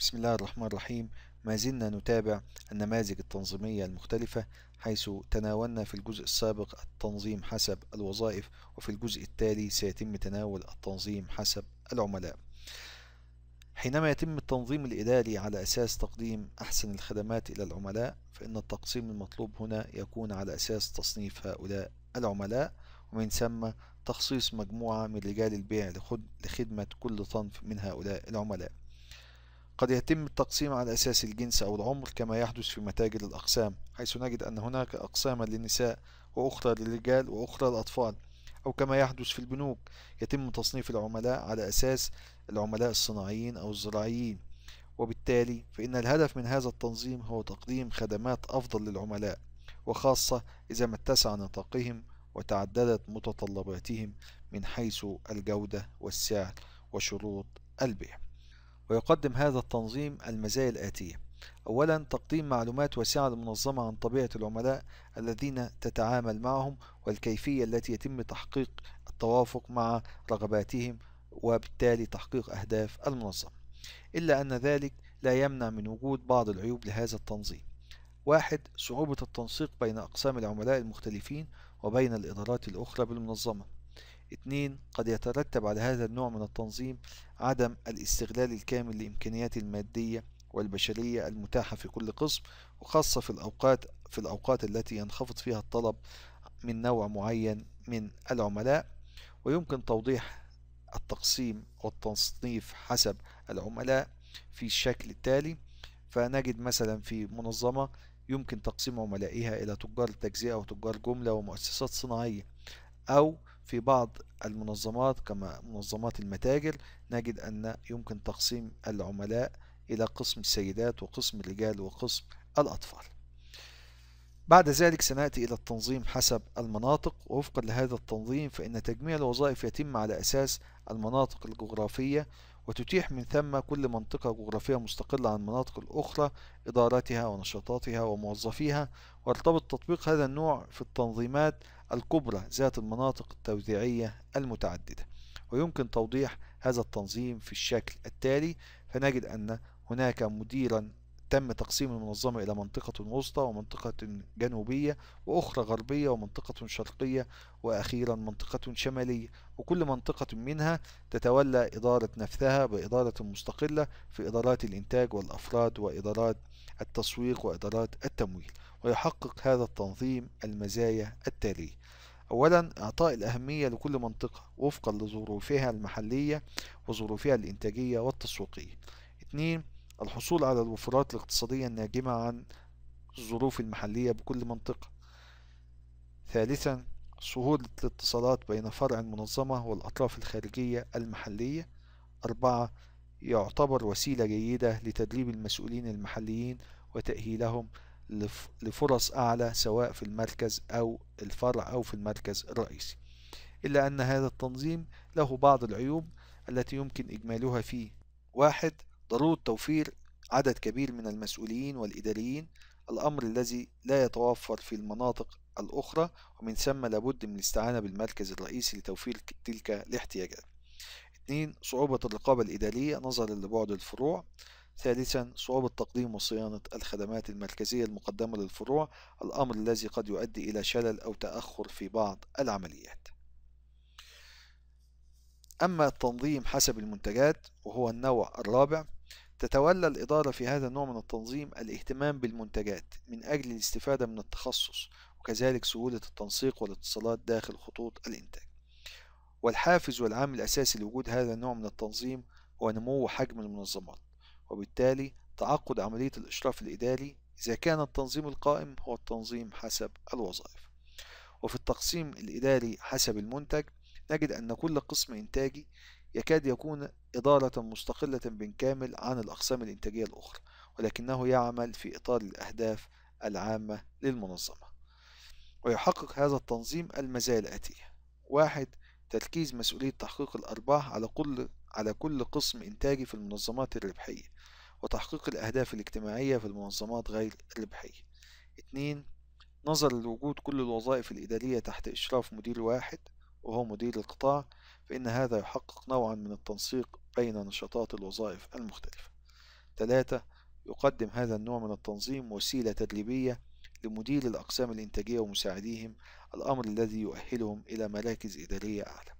بسم الله الرحمن الرحيم ما زلنا نتابع النماذج التنظيمية المختلفة حيث تناولنا في الجزء السابق التنظيم حسب الوظائف وفي الجزء التالي سيتم تناول التنظيم حسب العملاء حينما يتم التنظيم الإداري على أساس تقديم أحسن الخدمات إلى العملاء فإن التقسيم المطلوب هنا يكون على أساس تصنيف هؤلاء العملاء ومن ثم تخصيص مجموعة من رجال البيع لخدمة كل صنف من هؤلاء العملاء قد يتم التقسيم على أساس الجنس أو العمر كما يحدث في متاجر الأقسام حيث نجد أن هناك أقساما للنساء وأخرى للرجال وأخرى للأطفال أو كما يحدث في البنوك يتم تصنيف العملاء على أساس العملاء الصناعيين أو الزراعيين وبالتالي فإن الهدف من هذا التنظيم هو تقديم خدمات أفضل للعملاء وخاصة إذا ما اتسع نطاقهم وتعددت متطلباتهم من حيث الجودة والسعر وشروط البيع ويقدم هذا التنظيم المزايا الآتية أولا تقديم معلومات واسعة للمنظمة عن طبيعة العملاء الذين تتعامل معهم والكيفية التي يتم تحقيق التوافق مع رغباتهم وبالتالي تحقيق أهداف المنظمة إلا أن ذلك لا يمنع من وجود بعض العيوب لهذا التنظيم واحد صعوبة التنسيق بين أقسام العملاء المختلفين وبين الإدارات الأخرى بالمنظمة اثنين قد يترتب على هذا النوع من التنظيم عدم الاستغلال الكامل لإمكانيات المادية والبشرية المتاحة في كل قسم وخاصة في الأوقات في الأوقات التي ينخفض فيها الطلب من نوع معين من العملاء ويمكن توضيح التقسيم والتصنيف حسب العملاء في الشكل التالي فنجد مثلا في منظمة يمكن تقسيم عملائها إلى تجار تجزئة وتجار جملة ومؤسسات صناعية أو في بعض المنظمات كما منظمات المتاجر نجد أن يمكن تقسيم العملاء إلى قسم السيدات وقسم الرجال وقسم الأطفال بعد ذلك سنأتي إلى التنظيم حسب المناطق ووفقا لهذا التنظيم فإن تجميع الوظائف يتم على أساس المناطق الجغرافية وتتيح من ثم كل منطقة جغرافية مستقلة عن المناطق الأخرى إدارتها ونشاطاتها وموظفيها وارتبط تطبيق هذا النوع في التنظيمات الكبرى ذات المناطق التوزيعية المتعددة ويمكن توضيح هذا التنظيم في الشكل التالي فنجد أن هناك مديرا تم تقسيم المنظمة إلى منطقة وسطى ومنطقة جنوبية وأخرى غربية ومنطقة شرقية وأخيرا منطقة شمالية وكل منطقة منها تتولى إدارة نفسها بإدارة مستقلة في إدارات الإنتاج والأفراد وإدارات التسويق وإدارات التمويل ويحقق هذا التنظيم المزايا التالية أولا إعطاء الأهمية لكل منطقة وفقا لظروفها المحلية وظروفها الإنتاجية والتسويقية اثنين الحصول على الوفرات الاقتصادية الناجمة عن الظروف المحلية بكل منطقة ثالثا سهولة الاتصالات بين فرع المنظمة والأطراف الخارجية المحلية أربعة يعتبر وسيلة جيدة لتدريب المسؤولين المحليين وتأهيلهم لفرص أعلى سواء في المركز أو الفرع أو في المركز الرئيسي إلا أن هذا التنظيم له بعض العيوب التي يمكن إجمالها فيه واحد ضرورة توفير عدد كبير من المسؤولين والإداريين الأمر الذي لا يتوفر في المناطق الأخرى ومن ثم لابد من الاستعانة بالمركز الرئيسي لتوفير تلك الاحتياجات اثنين صعوبة الرقابة الإدارية نظرا لبعد الفروع ثالثا صعوبة تقديم وصيانة الخدمات المركزية المقدمة للفروع الأمر الذي قد يؤدي إلى شلل أو تأخر في بعض العمليات أما التنظيم حسب المنتجات وهو النوع الرابع تتولى الإدارة في هذا النوع من التنظيم الاهتمام بالمنتجات من أجل الاستفادة من التخصص وكذلك سهولة التنسيق والاتصالات داخل خطوط الإنتاج والحافز والعامل الأساسي لوجود هذا النوع من التنظيم هو نمو حجم المنظمات وبالتالي تعقد عملية الإشراف الإداري إذا كان التنظيم القائم هو التنظيم حسب الوظائف وفي التقسيم الإداري حسب المنتج نجد أن كل قسم إنتاجي يكاد يكون إدارة مستقلة بالكامل عن الأقسام الإنتاجية الأخرى ولكنه يعمل في إطار الأهداف العامة للمنظمة ويحقق هذا التنظيم المزايا الآتية واحد تركيز مسؤولية تحقيق الأرباح على كل على كل قسم إنتاجي في المنظمات الربحية وتحقيق الأهداف الاجتماعية في المنظمات غير الربحية اتنين نظر لوجود كل الوظائف الإدارية تحت إشراف مدير واحد وهو مدير القطاع فإن هذا يحقق نوعا من التنسيق بين نشاطات الوظائف المختلفة. 3. يقدم هذا النوع من التنظيم وسيلة تدريبية لمدير الأقسام الإنتاجية ومساعديهم الأمر الذي يؤهلهم إلى مراكز إدارية أعلى.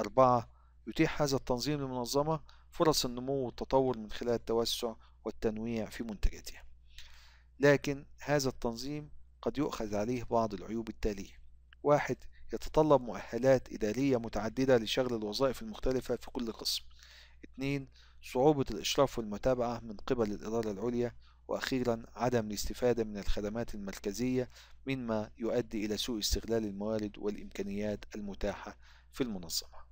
4. يتيح هذا التنظيم للمنظمة فرص النمو والتطور من خلال التوسع والتنويع في منتجاتها. لكن هذا التنظيم قد يؤخذ عليه بعض العيوب التالية: واحد يتطلب مؤهلات إدارية متعددة لشغل الوظائف المختلفة في كل قسم. 2. صعوبة الإشراف والمتابعة من قبل الإدارة العليا وأخيرا عدم الاستفادة من الخدمات المركزية مما يؤدي إلى سوء استغلال الموارد والإمكانيات المتاحة في المنظمة